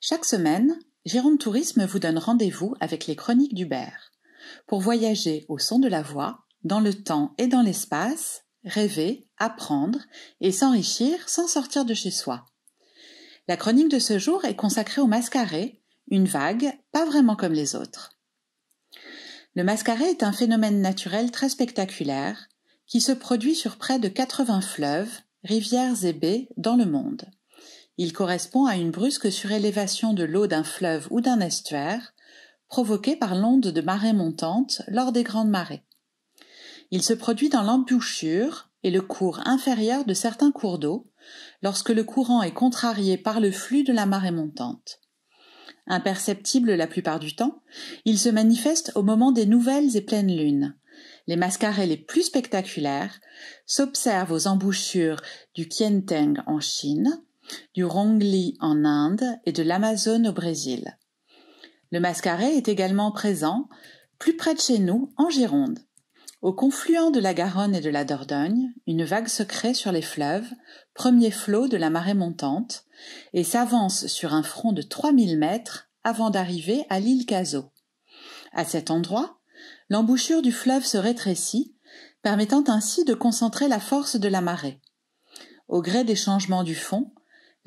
Chaque semaine, Gironde Tourisme vous donne rendez-vous avec les chroniques d'Hubert pour voyager au son de la voix, dans le temps et dans l'espace, rêver, apprendre et s'enrichir sans sortir de chez soi. La chronique de ce jour est consacrée au mascaret, une vague, pas vraiment comme les autres. Le mascaré est un phénomène naturel très spectaculaire qui se produit sur près de 80 fleuves, rivières et baies dans le monde. Il correspond à une brusque surélévation de l'eau d'un fleuve ou d'un estuaire, provoquée par l'onde de marée montante lors des grandes marées. Il se produit dans l'embouchure et le cours inférieur de certains cours d'eau, lorsque le courant est contrarié par le flux de la marée montante. Imperceptible la plupart du temps, il se manifeste au moment des nouvelles et pleines lunes. Les mascarées les plus spectaculaires s'observent aux embouchures du Kienteng en Chine, du rongli en Inde et de l'Amazone au Brésil. Le mascaret est également présent, plus près de chez nous, en Gironde. Au confluent de la Garonne et de la Dordogne, une vague se crée sur les fleuves, premier flot de la marée montante, et s'avance sur un front de 3000 mètres avant d'arriver à l'île Caso. À cet endroit, l'embouchure du fleuve se rétrécit, permettant ainsi de concentrer la force de la marée. Au gré des changements du fond,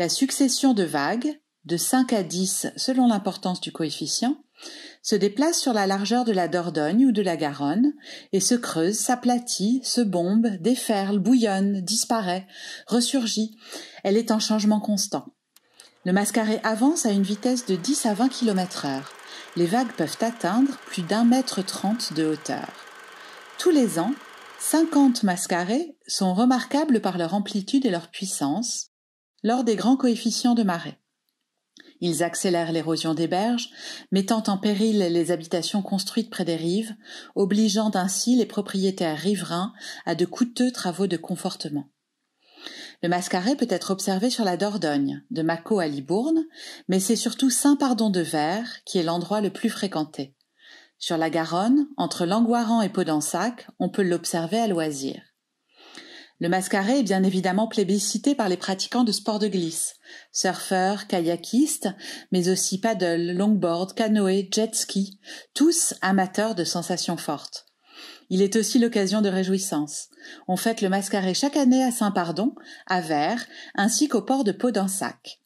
la succession de vagues, de 5 à 10 selon l'importance du coefficient, se déplace sur la largeur de la Dordogne ou de la Garonne, et se creuse, s'aplatit, se bombe, déferle, bouillonne, disparaît, ressurgit. Elle est en changement constant. Le mascaré avance à une vitesse de 10 à 20 km heure. Les vagues peuvent atteindre plus d'un mètre trente de hauteur. Tous les ans, 50 mascarés sont remarquables par leur amplitude et leur puissance, lors des grands coefficients de marée. Ils accélèrent l'érosion des berges, mettant en péril les habitations construites près des rives, obligeant ainsi les propriétaires riverains à de coûteux travaux de confortement. Le mascaret peut être observé sur la Dordogne, de Mako à Libourne, mais c'est surtout Saint-Pardon de Vert qui est l'endroit le plus fréquenté. Sur la Garonne, entre Langoiran et Podensac, on peut l'observer à loisir. Le mascaret est bien évidemment plébiscité par les pratiquants de sports de glisse, surfeurs, kayakistes, mais aussi paddle, longboard, canoë, jet ski, tous amateurs de sensations fortes. Il est aussi l'occasion de réjouissance. On fête le mascaret chaque année à Saint-Pardon, à Vers, ainsi qu'au port de Pau-d'Ansac.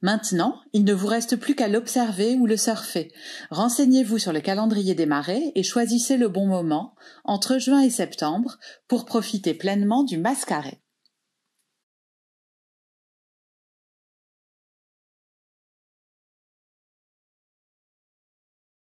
Maintenant, il ne vous reste plus qu'à l'observer ou le surfer. Renseignez-vous sur le calendrier des marées et choisissez le bon moment, entre juin et septembre, pour profiter pleinement du mascaret.